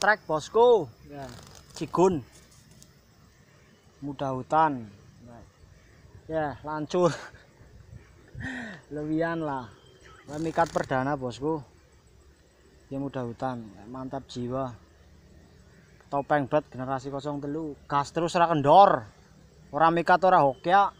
trek bosku ya. cigun muda hutan ya lancur lebihan lah memikat perdana bosku ya muda hutan mantap jiwa topeng bet generasi 03 gas terus ra kendor ora mikat ora hokya